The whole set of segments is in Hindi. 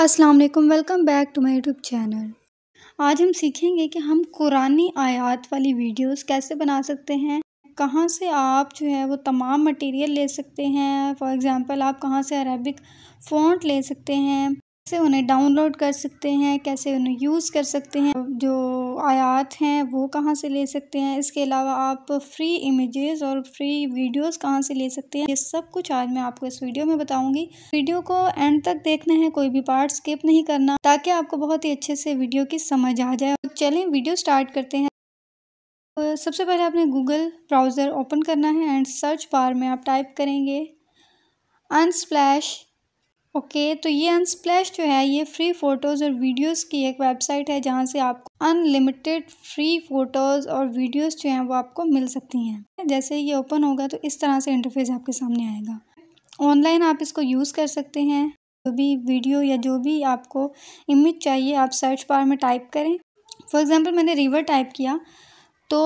अस्सलाम वालेकुम welcome back to my YouTube channel आज हम सीखेंगे कि हम कुरानी आयात वाली वीडियोस कैसे बना सकते हैं कहाँ से आप जो है वो तमाम मटेरियल ले सकते हैं फॉर एग्ज़ाम्पल आप कहाँ से अरबिक फ़ॉन्ट ले सकते हैं से उन्हें डाउनलोड कर सकते हैं कैसे उन्हें यूज़ कर सकते हैं जो आयात हैं वो कहाँ से ले सकते हैं इसके अलावा आप फ्री इमेजेस और फ्री वीडियोस कहाँ से ले सकते हैं ये सब कुछ आज मैं आपको इस वीडियो में बताऊंगी वीडियो को एंड तक देखना है कोई भी पार्ट स्किप नहीं करना ताकि आपको बहुत ही अच्छे से वीडियो की समझ आ जाए तो चलें वीडियो स्टार्ट करते हैं तो सबसे पहले आपने गूगल ब्राउज़र ओपन करना है एंड सर्च बार में आप टाइप करेंगे अनस्प्लैश ओके okay, तो ये अनस्प्लैश जो है ये फ्री फ़ोटोज़ और वीडियोस की एक वेबसाइट है जहाँ से आपको अनलिमिटेड फ्री फ़ोटोज़ और वीडियोस जो हैं वो आपको मिल सकती हैं जैसे ये ओपन होगा तो इस तरह से इंटरफेस आपके सामने आएगा ऑनलाइन आप इसको यूज़ कर सकते हैं जो भी वीडियो या जो भी आपको इमेज चाहिए आप सर्च बार में टाइप करें फॉर एग्ज़ाम्पल मैंने रिवर टाइप किया तो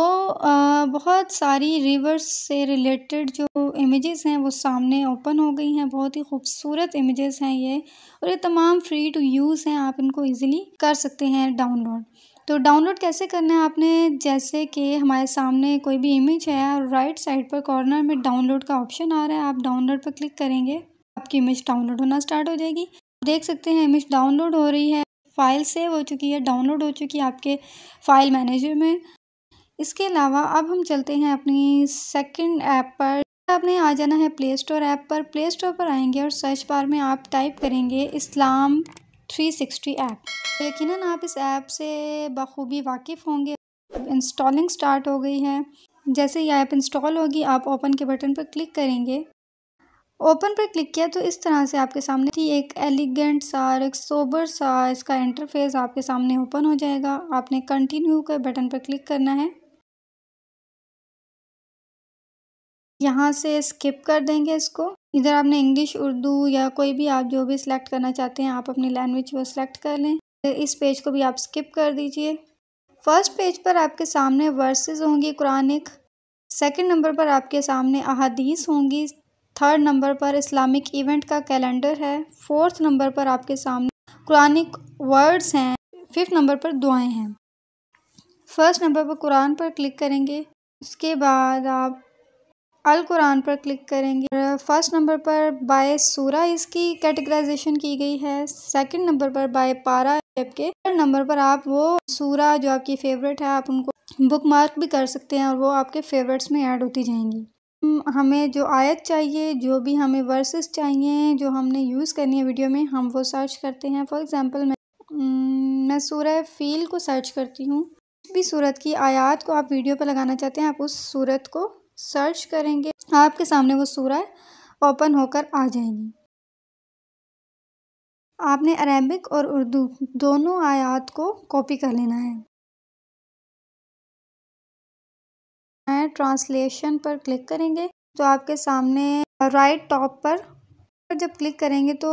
बहुत सारी रिवर्स से रिलेटेड जो इमेजेस हैं वो सामने ओपन हो गई हैं बहुत ही खूबसूरत इमेजेस हैं ये और ये तमाम फ्री टू यूज़ हैं आप इनको इजीली कर सकते हैं डाउनलोड तो डाउनलोड कैसे करना है आपने जैसे कि हमारे सामने कोई भी इमेज है और राइट साइड पर कॉर्नर में डाउनलोड का ऑप्शन आ रहा है आप डाउनलोड पर क्लिक करेंगे आपकी इमेज डाउनलोड होना स्टार्ट हो जाएगी देख सकते हैं इमेज डाउनलोड हो रही है फ़ाइल सेव हो चुकी है डाउनलोड हो चुकी है आपके फ़ाइल मैनेजर में इसके अलावा अब हम चलते हैं अपनी सेकंड ऐप पर आपने आ जाना है प्ले स्टोर ऐप पर प्ले स्टोर पर आएंगे और सर्च बार में आप टाइप करेंगे इस्लाम 360 ऐप यकीन आप इस ऐप से बखूबी वाकिफ़ होंगे इंस्टॉलिंग स्टार्ट हो गई है जैसे ये ऐप इंस्टॉल होगी आप ओपन के बटन पर क्लिक करेंगे ओपन पर क्लिक किया तो इस तरह से आपके सामने थी एक एलिगेंट सा और एक सोबर सा इसका इंटरफेस आपके सामने ओपन हो जाएगा आपने कंटिन्यू के बटन पर क्लिक करना है यहाँ से स्किप कर देंगे इसको इधर आपने इंग्लिश उर्दू या कोई भी आप जो भी सिलेक्ट करना चाहते हैं आप अपनी लैंग्वेज वो सिलेक्ट कर लें तो इस पेज को भी आप स्किप कर दीजिए फर्स्ट पेज पर आपके सामने वर्सेस होंगी कुरानिक सेकंड नंबर पर आपके सामने अहादीस होंगी थर्ड नंबर पर इस्लामिक इवेंट का कैलेंडर है फोर्थ नंबर पर आपके सामने कुरानिक वर्ड्स हैं फिफ्थ नंबर पर दुआएं हैं फर्स्ट नंबर पर कुरान पर क्लिक करेंगे उसके बाद आप अल कुरान पर क्लिक करेंगे फर्स्ट नंबर पर बाय सूरा इसकी कैटेगराइजेशन की गई है सेकंड नंबर पर बाय पारा ऐप के थर्ड नंबर पर आप वो सूरा जो आपकी फेवरेट है आप उनको बुक मार्क भी कर सकते हैं और वो आपके फेवरेट्स में ऐड होती जाएंगी हमें जो आयत चाहिए जो भी हमें वर्सेस चाहिए जो हमने यूज़ करनी है वीडियो में हम वो सर्च करते हैं फॉर एग्ज़ाम्पल मैं हम्म, मैं सूरह फ़ील को सर्च करती हूँ भी सूरत की आयात को आप वीडियो पर लगाना चाहते हैं आप उस सूरत को सर्च करेंगे आपके सामने वो सूरह ओपन होकर आ जाएगी आपने अरेबिक और उर्दू दोनों आयात को कॉपी कर लेना है मैं ट्रांसलेशन पर क्लिक करेंगे तो आपके सामने राइट टॉप पर जब क्लिक करेंगे तो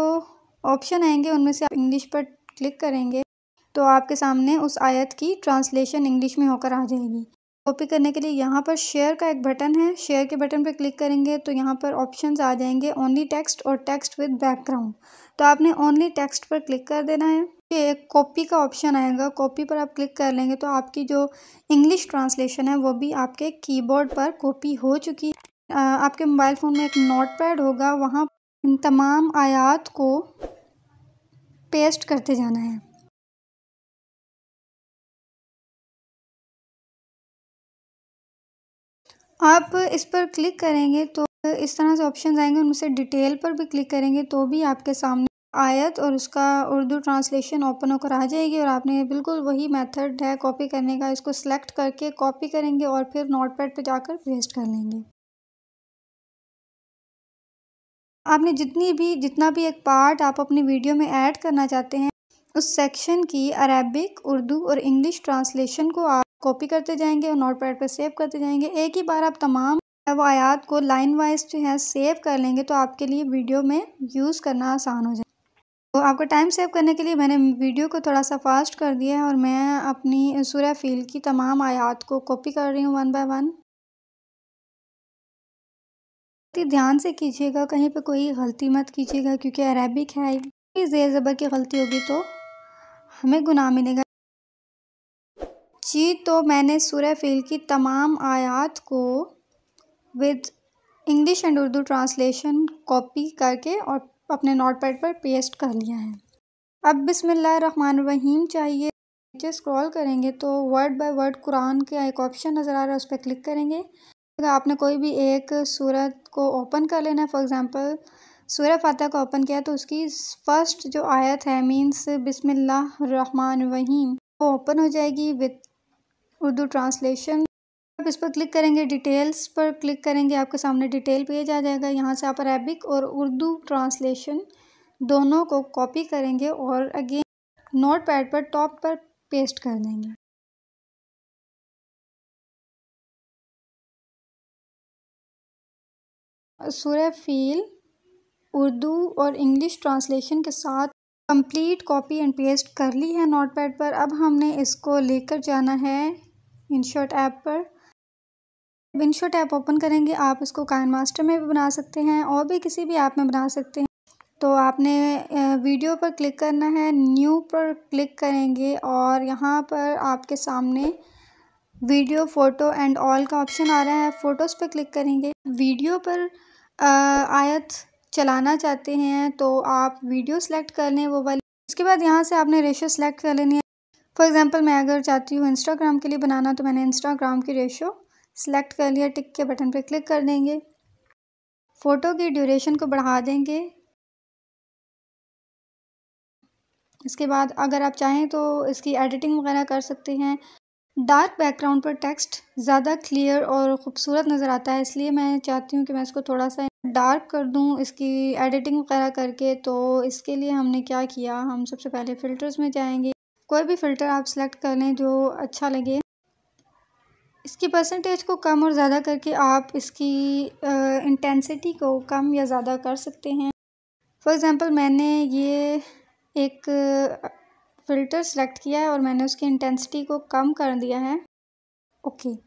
ऑप्शन आएंगे उनमें से आप इंग्लिश पर क्लिक करेंगे तो आपके सामने उस आयत की ट्रांसलेशन इंग्लिश में होकर आ जाएगी कॉपी करने के लिए यहाँ पर शेयर का एक बटन है शेयर के बटन पर क्लिक करेंगे तो यहाँ पर ऑप्शंस आ जाएंगे ओनली टेक्स्ट और टेक्स्ट विद बैकग्राउंड तो आपने ओनली टेक्स्ट पर क्लिक कर देना है ये एक कॉपी का ऑप्शन आएगा कॉपी पर आप क्लिक कर लेंगे तो आपकी जो इंग्लिश ट्रांसलेशन है वो भी आपके कीबोर्ड पर कॉपी हो चुकी है आपके मोबाइल फ़ोन में एक नोट पैड होगा वहाँ इन तमाम आयात को पेस्ट करते जाना है आप इस पर क्लिक करेंगे तो इस तरह से ऑप्शन आएंगे उनमें से डिटेल पर भी क्लिक करेंगे तो भी आपके सामने आयत और उसका उर्दू ट्रांसलेशन ओपन होकर आ जाएगी और आपने बिल्कुल वही मेथड है कॉपी करने का इसको सिलेक्ट करके कॉपी करेंगे और फिर नोट पैड पर जाकर पेस्ट कर लेंगे आपने जितनी भी जितना भी एक पार्ट आप अपनी वीडियो में ऐड करना चाहते हैं उस सेक्शन की अरेबिक उर्दू और इंग्लिश ट्रांसलेशन को आप कॉपी करते जाएंगे और नोट पैड पर सेव करते जाएंगे एक ही बार आप तमाम वो आयात को लाइन वाइज जो है सेव कर लेंगे तो आपके लिए वीडियो में यूज़ करना आसान हो जाए तो आपको टाइम सेव करने के लिए मैंने वीडियो को थोड़ा सा फास्ट कर दिया है और मैं अपनी सूर्य फील की तमाम आयात को कॉपी कर रही हूँ वन बाय वन गलती ध्यान से कीजिएगा कहीं पे कोई गलती मत कीजिएगा क्योंकि अरेबिक है ज़ेर ज़बर की गलती होगी तो हमें गुनाह मिलेगा जी तो मैंने सूर्य फ़ील की तमाम आयात को with English and Urdu translation copy करके और अपने नोटपैड पर पेस्ट कर लिया है अब वहीम चाहिए नीचे स्क्रॉल करेंगे तो वर्ड बाय वर्ड कुरान के एक ऑप्शन नज़र आ रहा है उस पर क्लिक करेंगे अगर आपने कोई भी एक सूरत को ओपन कर लेना है फॉर एग्ज़ाम्पल सूर्य फातह को ओपन किया तो उसकी फर्स्ट जो आयत है मीन्स बिसमिल्ल रहमान रहीम वो ओपन हो जाएगी विद उर्दू ट्रांसलेशन आप इस पर क्लिक करेंगे डिटेल्स पर क्लिक करेंगे आपके सामने डिटेल पेज आ जाएगा यहाँ से आप अरेबिक और उर्दू ट्रांसलेशन दोनों को कॉपी करेंगे और अगेन नोट पैड पर टॉप पर पेस्ट कर देंगे सूर्य फील उर्दू और इंग्लिश ट्रांसलेशन के साथ कंप्लीट कॉपी एंड पेस्ट कर ली है नोट पैड पर अब हमने इसको लेकर जाना है इनशॉट ऐप पर अब इनशॉट ऐप ओपन करेंगे आप इसको कायन मास्टर में भी बना सकते हैं और भी किसी भी ऐप में बना सकते हैं तो आपने वीडियो पर क्लिक करना है न्यू पर क्लिक करेंगे और यहाँ पर आपके सामने वीडियो फ़ोटो एंड ऑल का ऑप्शन आ रहा है फ़ोटोज़ पर क्लिक करेंगे वीडियो पर आयत चलाना चाहते हैं तो आप वीडियो सेलेक्ट कर लें वो वाली उसके बाद यहाँ से आपने रेशो सेलेक्ट कर लेनी है फॉर एग्ज़ाम्पल मैं अगर चाहती हूँ इंस्टाग्राम के लिए बनाना तो मैंने इंस्टाग्राम की रेशो सेलेक्ट कर लिया टिक के बटन पर क्लिक कर देंगे फ़ोटो की ड्यूरेशन को बढ़ा देंगे इसके बाद अगर आप चाहें तो इसकी एडिटिंग वगैरह कर सकते हैं डार्क बैकग्राउंड पर टेक्स्ट ज़्यादा क्लियर और ख़ूबसूरत नज़र आता है इसलिए मैं चाहती हूँ कि मैं इसको थोड़ा सा डार्क कर दूँ इसकी एडिटिंग वगैरह करके तो इसके लिए हमने क्या किया हम सबसे पहले फ़िल्टर्स में जाएंगे कोई भी फ़िल्टर आप सेलेक्ट कर लें जो अच्छा लगे इसकी परसेंटेज को कम और ज़्यादा करके आप इसकी इंटेंसिटी को कम या ज़्यादा कर सकते हैं फॉर एग्ज़ाम्पल मैंने ये एक फ़िल्टर सेलेक्ट किया है और मैंने उसकी इंटेंसिटी को कम कर दिया है ओके okay.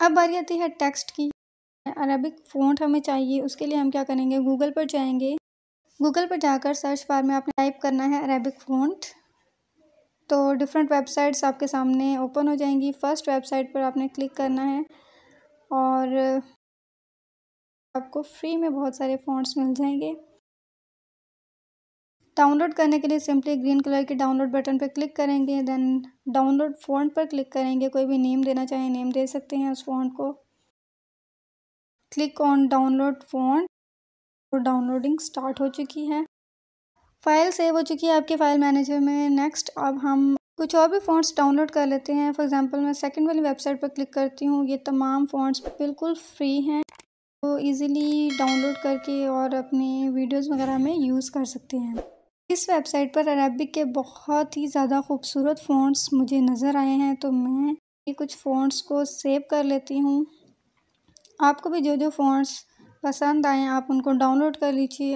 अब बारी आती है टेक्स्ट की अरबिक फ़ॉन्ट हमें चाहिए उसके लिए हम क्या करेंगे गूगल पर जाएंगे गूगल पर जाकर सर्च बार में आपने टाइप करना है अरबिक फ़ॉन्ट तो डिफरेंट वेबसाइट्स आपके सामने ओपन हो जाएंगी फ़र्स्ट वेबसाइट पर आपने क्लिक करना है और आपको फ्री में बहुत सारे फ़ॉन्ट्स मिल जाएंगे डाउनलोड करने के लिए सिंपली ग्रीन कलर के डाउनलोड बटन पर क्लिक करेंगे देन डाउनलोड फ़ॉन्ट पर क्लिक करेंगे कोई भी नेम देना चाहें नेम दे सकते हैं उस फ़ॉन्ट को क्लिक ऑन डाउनलोड फ़ॉन्ट और डाउनलोडिंग स्टार्ट हो चुकी है फ़ाइल सेव हो चुकी है आपके फ़ाइल मैनेजर में नेक्स्ट अब हम कुछ और भी फ़ॉन्ट्स डाउनलोड कर लेते हैं फॉर एग्जांपल मैं सेकंड वाली वेबसाइट पर क्लिक करती हूँ ये तमाम फ़ॉन्ट्स बिल्कुल फ्री हैं तो इजीली डाउनलोड करके और अपने वीडियोस वगैरह में यूज़ कर सकते हैं इस वेबसाइट पर अरबिक के बहुत ही ज़्यादा खूबसूरत फ़ॉन्ट्स मुझे नज़र आए हैं तो मैं ये कुछ फ़ॉन्ट्स को सेव कर लेती हूँ आपको भी जो जो फ़ॉन्ट्स पसंद आएँ आप उनको डाउनलोड कर लीजिए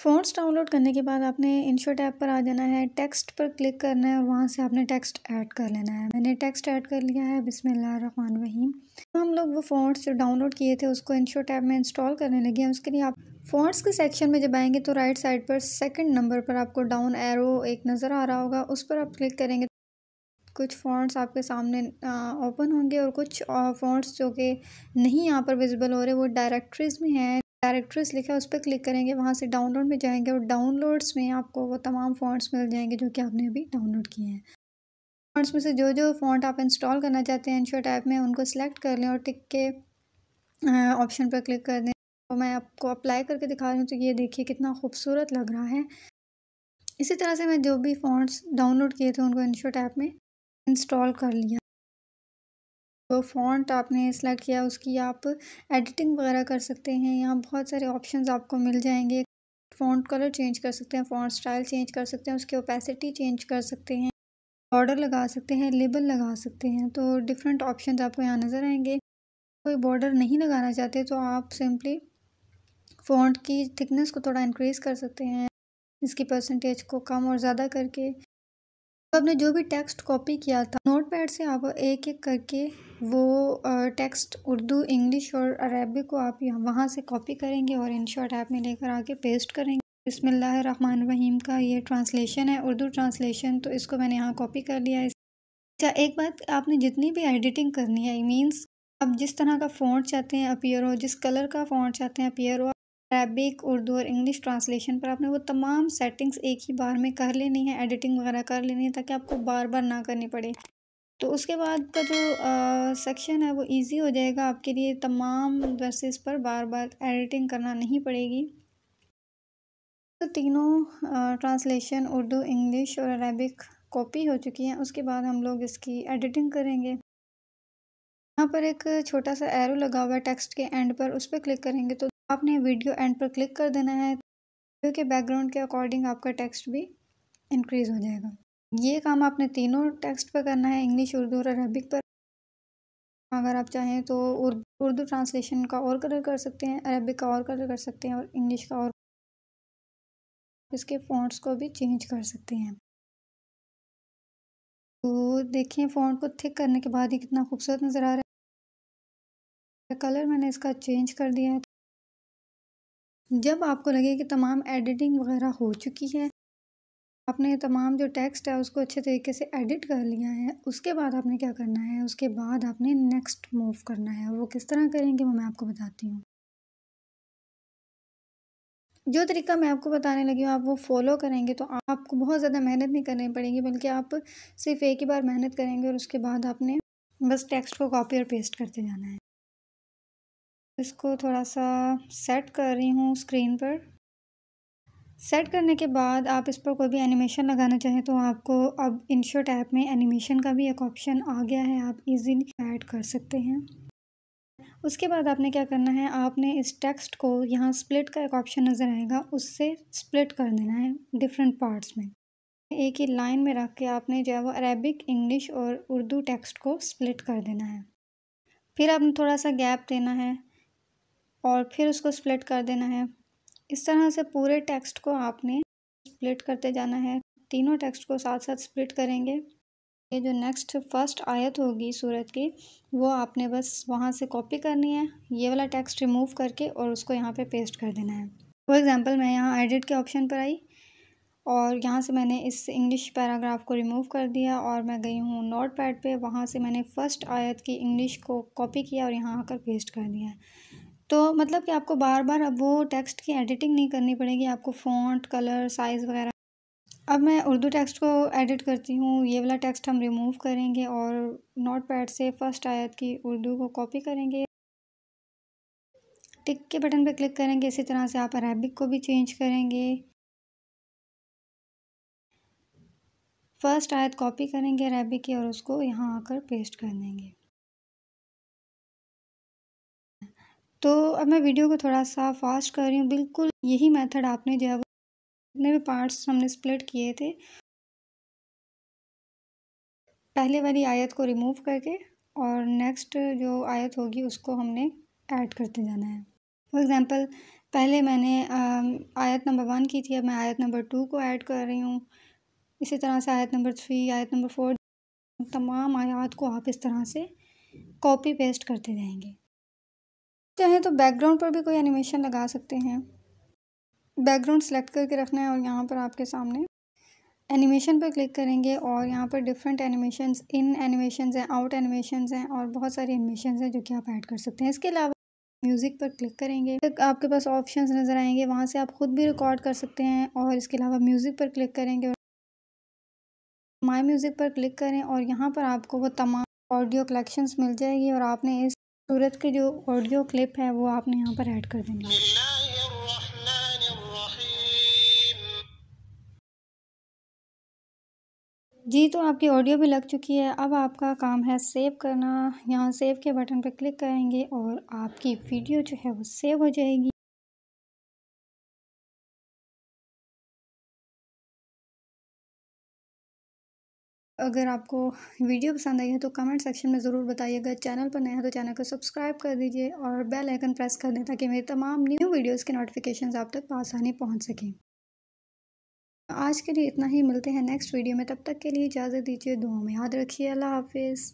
फ़ॉन्ट्स डाउनलोड करने के बाद आपने इंशो टैब पर आ जाना है टेक्स्ट पर क्लिक करना है और वहाँ से आपने टेक्स्ट ऐड कर लेना है मैंने टेक्स्ट ऐड कर लिया है बिसमान वहीम तो हम लोग वो फ़ॉन्ट्स जो डाउनलोड किए थे उसको इंशो टैब में इंस्टॉल करने लगे हैं उसके लिए आप फ़ॉन्ट्स के सेक्शन में जब आएंगे तो राइट साइड पर सेकंड नंबर पर आपको डाउन एरो एक नज़र आ रहा होगा उस पर आप क्लिक करेंगे तो कुछ फ़ॉन्ट्स आपके सामने ओपन होंगे और कुछ फ़ॉन्ट्स जो कि नहीं यहाँ पर विजिबल हो रहे वो डायरेक्ट्रीज में हैं डायरेक्टर्स लिखा है उस पर क्लिक करेंगे वहाँ से डाउनलोड में जाएंगे और डाउनलोड्स में आपको वो तमाम फ़ॉन्ट्स मिल जाएंगे जो कि आपने अभी डाउनलोड किए हैं फ़ॉन्ट्स में से जो जो फ़ॉन्ट आप इंस्टॉल करना चाहते हैं इंश्योर ऐप में उनको सेलेक्ट कर लें और टिक के ऑप्शन पर क्लिक कर दें तो मैं आपको अप्लाई करके दिखा रही हूँ तो ये देखिए कितना खूबसूरत लग रहा है इसी तरह से मैं जो भी फ़ॉन्ट्स डाउनलोड किए थे उनको इंश्योर ऐप में इंस्टॉल कर लिया तो फ़ॉन्ट आपने सिलेक्ट किया उसकी आप एडिटिंग वगैरह कर सकते हैं यहाँ बहुत सारे ऑप्शंस आपको मिल जाएंगे फ़ॉन्ट कलर चेंज कर सकते हैं फ़ॉन्ट स्टाइल चेंज कर सकते हैं उसकी ओपेसिटी चेंज कर सकते हैं बॉर्डर लगा सकते हैं लेबल लगा सकते हैं तो डिफरेंट ऑप्शन आपको यहाँ नज़र आएंगे कोई बॉर्डर नहीं लगाना चाहते तो आप सिंपली फ़ॉन्ट की थिकनेस को थोड़ा इंक्रीज़ कर सकते हैं इसकी परसेंटेज को कम और ज़्यादा करके तो आपने जो भी टेक्स्ट कॉपी किया था नोटपैड से आप एक एक करके वो टेक्स्ट उर्दू इंग्लिश और अरबी को आप वहाँ से कॉपी करेंगे और इन शॉर्ट ऐप में लेकर आके पेस्ट करेंगे बसमिल्ल रहीम का ये ट्रांसलेशन है उर्दू ट्रांसलेशन तो इसको मैंने यहाँ कॉपी कर लिया है अच्छा एक बात आपने जितनी भी एडिटिंग करनी है मीन्स आप जिस तरह का फ़ॉन्ट चाहते हैं अपियर हो जिस कलर का फ़ॉन्ट चाहते हैं अपियर हो अरबिक उर्दू और इंग्लिश ट्रांसलेशन पर आपने वो तमाम सेटिंग्स एक ही बार में कर लेनी है एडिटिंग वगैरह कर लेनी है ताकि आपको बार बार ना करनी पड़े तो उसके बाद का जो सेक्शन है वो इजी हो जाएगा आपके लिए तमाम वर्सेस पर बार बार एडिटिंग करना नहीं पड़ेगी तो तीनों ट्रांसलेशन उर्दू इंग्लिश और अरबिक कॉपी हो चुकी हैं उसके बाद हम लोग इसकी एडिटिंग करेंगे यहाँ पर एक छोटा सा एरो लगा हुआ है टेक्स्ट के एंड पर उस पर क्लिक करेंगे तो आपने वीडियो एंड पर क्लिक कर देना है वीडियो के बैकग्राउंड के अकॉर्डिंग आपका टेक्स्ट भी इंक्रीज़ हो जाएगा ये काम आपने तीनों टेक्स्ट पर करना है इंग्लिश उर्दू और अरबिक पर अगर आप चाहें तो उर्दू ट्रांसलेशन का और कलर कर सकते हैं अरबिक का और कलर कर सकते हैं और इंग्लिश का और इसके फॉन्ट्स को भी चेंज कर सकते हैं तो देखिए फॉन्ट को थिक करने के बाद ही कितना खूबसूरत नज़र आ रहा है कलर मैंने इसका चेंज कर दिया है जब आपको लगे कि तमाम एडिटिंग वगैरह हो चुकी है आपने तमाम जो टेक्स्ट है उसको अच्छे तरीके से एडिट कर लिया है उसके बाद आपने क्या करना है उसके बाद आपने नेक्स्ट मूव करना है वो किस तरह करेंगे वो मैं आपको बताती हूँ जो तरीका मैं आपको बताने लगी हूँ आप वो फॉलो करेंगे तो आपको बहुत ज़्यादा मेहनत नहीं करनी पड़ेगी बल्कि आप सिर्फ एक ही बार मेहनत करेंगे और उसके बाद आपने बस टेक्स्ट को कॉपी और पेस्ट करते जाना है इसको थोड़ा सा सेट कर रही हूँ स्क्रीन पर सेट करने के बाद आप इस पर कोई भी एनिमेशन लगाना चाहें तो आपको अब इंशो ऐप में एनिमेशन का भी एक ऑप्शन आ गया है आप इजीली ऐड कर सकते हैं उसके बाद आपने क्या करना है आपने इस टेक्स्ट को यहाँ स्प्लिट का एक ऑप्शन नज़र आएगा उससे स्प्लिट कर देना है डिफरेंट पार्ट्स में एक ही लाइन में रख के आपने जो है वो अरेबिक इंग्लिश और उर्दू टेक्स्ट को स्प्लिट कर देना है फिर आपने थोड़ा सा गैप देना है और फिर उसको स्प्लिट कर देना है इस तरह से पूरे टेक्स्ट को आपने स्प्लिट करते जाना है तीनों टेक्स्ट को साथ साथ स्प्लिट करेंगे ये जो नेक्स्ट फर्स्ट आयत होगी सूरत की वो आपने बस वहाँ से कॉपी करनी है ये वाला टेक्स्ट रिमूव करके और उसको यहाँ पे पेस्ट कर देना है फॉर एग्ज़ाम्पल मैं यहाँ एडिट के ऑप्शन पर आई और यहाँ से मैंने इस इंग्लिश पैराग्राफ को रिमूव कर दिया और मैं गई हूँ नोट पैड पर वहाँ से मैंने फ़र्स्ट आयत की इंग्लिश को कॉपी किया और यहाँ आकर पेस्ट कर दिया तो मतलब कि आपको बार बार अब वो टेक्स्ट की एडिटिंग नहीं करनी पड़ेगी आपको फ़ॉन्ट कलर साइज़ वगैरह अब मैं उर्दू टेक्स्ट को एडिट करती हूँ ये वाला टेक्स्ट हम रिमूव करेंगे और नोट पैड से फ़र्स्ट आयत की उर्दू को कॉपी करेंगे टिक के बटन पर क्लिक करेंगे इसी तरह से आप अरेबिक को भी चेंज करेंगे फ़र्स्ट आयत कॉपी करेंगे अरेबिक की और उसको यहाँ आकर पेस्ट कर देंगे तो अब मैं वीडियो को थोड़ा सा फास्ट कर रही हूँ बिल्कुल यही मेथड आपने जो है वो जितने भी पार्ट्स हमने स्प्लिट किए थे पहले वाली आयत को रिमूव करके और नेक्स्ट जो आयत होगी उसको हमने ऐड करते जाना है फॉर एग्ज़ाम्पल पहले मैंने आयत नंबर वन की थी अब मैं आयत नंबर टू को ऐड कर रही हूँ इसी तरह से आयत नंबर थ्री आयत नंबर फोर तमाम आयात को आप इस तरह से कॉपी पेस्ट करते जाएंगे चाहें तो बैकग्राउंड पर भी कोई एनिमेशन लगा सकते हैं बैकग्राउंड सेलेक्ट करके रखना है और यहाँ पर आपके सामने एनिमेशन पर क्लिक करेंगे और यहाँ पर डिफरेंट एनिमेशन इन एनिमेशन हैं आउट एनिमेशन हैं और बहुत सारी एनिमेशन हैं जो कि आप ऐड कर सकते हैं इसके अलावा म्यूज़िक पर क्लिक करेंगे तक आपके पास ऑप्शंस नज़र आएंगे वहाँ से आप ख़ुद भी रिकॉर्ड कर सकते हैं और इसके अलावा म्यूज़िक पर क्लिक करेंगे और माई म्यूज़िक पर क्लिक करें और यहाँ पर आपको वो तमाम ऑडियो कलेक्शंस मिल जाएगी और आपने इस सूरत के जो ऑडियो क्लिप है वो आपने यहाँ पर ऐड कर देनी है जी तो आपकी ऑडियो भी लग चुकी है अब आपका काम है सेव करना यहाँ सेव के बटन पर क्लिक करेंगे और आपकी वीडियो जो है वो सेव हो जाएगी अगर आपको वीडियो पसंद आई है तो कमेंट सेक्शन में ज़रूर बताइएगा चैनल पर नया है तो चैनल को सब्सक्राइब कर दीजिए और बेल आइकन प्रेस कर दें ताकि मेरी तमाम न्यू वीडियोज़ के नोटिफिकेशन आप तक आसानी पहुँच सकें आज के लिए इतना ही मिलते हैं नेक्स्ट वीडियो में तब तक के लिए इजाज़त दीजिए दुआ में याद रखिए अल्लाह हाफिज़